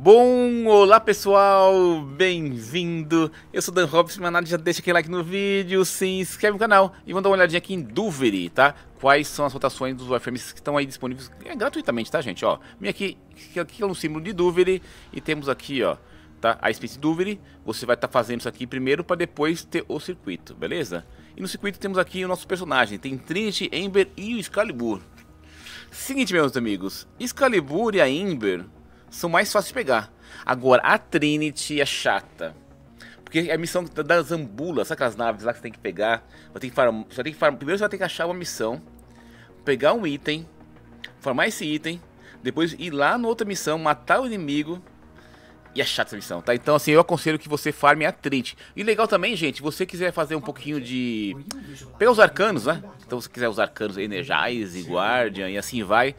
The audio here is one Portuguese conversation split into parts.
Bom, olá pessoal, bem-vindo. Eu sou Dan Robson, nada, já deixa aquele like no vídeo, se inscreve no canal e manda uma olhadinha aqui em Duveri, tá? Quais são as rotações dos wireframes que estão aí disponíveis é, gratuitamente, tá gente? Ó, vem aqui, aqui é um símbolo de Duveri e temos aqui, ó, tá? A Space Duveri, você vai estar tá fazendo isso aqui primeiro para depois ter o circuito, beleza? E no circuito temos aqui o nosso personagem, tem Trinity, Ember e o Excalibur. Seguinte, meus amigos, Excalibur e a Ember são mais fáceis de pegar. Agora, a Trinity é chata. Porque é a missão das ambulas, sabe aquelas naves lá que você tem que pegar? Você tem que farm, você tem que farm, primeiro você vai ter que achar uma missão, pegar um item, farmar esse item, depois ir lá na outra missão, matar o inimigo. E é chata essa missão, tá? Então, assim, eu aconselho que você farme a Trinity. E legal também, gente, você quiser fazer um pouquinho de... Pegar os arcanos, né? Então, se você quiser os arcanos Energize, Guardian e assim vai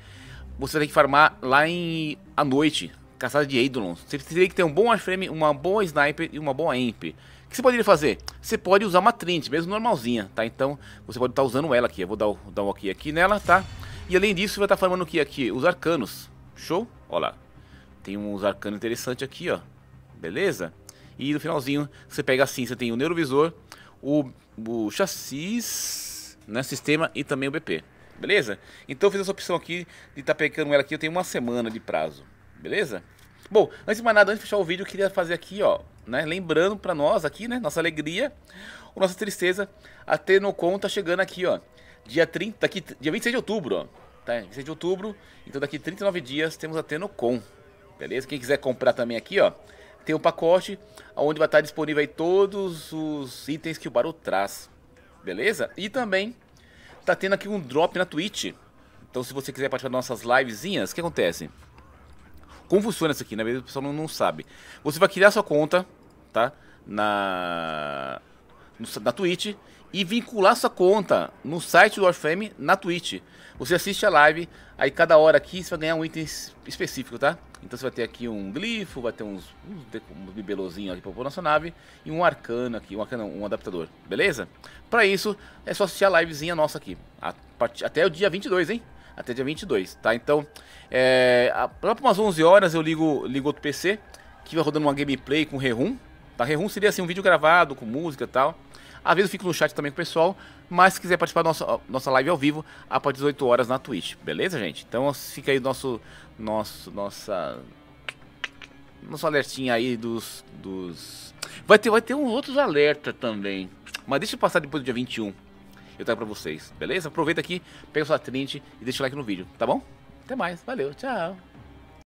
você tem que farmar lá em à noite, caçada de Eidolon. Você teria que ter um bom frame, uma boa sniper e uma boa imp. O que você poderia fazer? Você pode usar uma trint mesmo normalzinha, tá? Então, você pode estar tá usando ela aqui. Eu vou dar, dar um ok aqui nela, tá? E além disso, você vai estar tá farmando o que aqui? Os arcanos. Show? Olha lá. Tem uns arcanos interessantes aqui, ó. Beleza? E no finalzinho, você pega assim, você tem o neurovisor, o, o chassis, né, sistema e também o BP. Beleza? Então eu fiz essa opção aqui de estar tá pegando ela aqui, eu tenho uma semana de prazo. Beleza? Bom, antes de mais nada, antes de fechar o vídeo, eu queria fazer aqui, ó, né, lembrando para nós aqui, né, nossa alegria, ou nossa tristeza, a Tenocon tá chegando aqui, ó, dia 30, daqui, tá dia 26 de outubro, ó, tá, 26 de outubro, então daqui 39 dias temos a Tenocon, beleza? Quem quiser comprar também aqui, ó, tem um pacote onde vai estar disponível aí todos os itens que o Baru traz, beleza? E também tá tendo aqui um drop na Twitch. Então se você quiser participar das nossas livezinhas, o que acontece? Como funciona isso aqui? Na né? verdade o pessoal não, não sabe. Você vai criar sua conta, tá? Na, no, na Twitch e vincular sua conta no site do Warframe na Twitch. Você assiste a live, aí cada hora aqui você vai ganhar um item específico, tá? Então você vai ter aqui um glifo, vai ter uns, uns, ali bibelozinhos aqui pra pôr na sua nave e um arcano aqui, um arcano, um adaptador, beleza? Pra isso, é só assistir a livezinha nossa aqui, a, part... até o dia 22, hein? Até dia 22, tá? Então, é, a, lá umas 11 horas eu ligo, ligo outro PC, que vai rodando uma gameplay com Rehum, tá? Rehum seria assim um vídeo gravado com música e tal, às vezes eu fico no chat também com o pessoal, mas se quiser participar da nossa, nossa live ao vivo, após 18 horas na Twitch, beleza, gente? Então fica aí nosso, nosso, nossa, nosso alertinha aí dos, dos... Vai ter, vai ter uns outros alertas também, mas deixa eu passar depois do dia 21, eu trago pra vocês, beleza? Aproveita aqui, pega sua trinity e deixa o like no vídeo, tá bom? Até mais, valeu, tchau!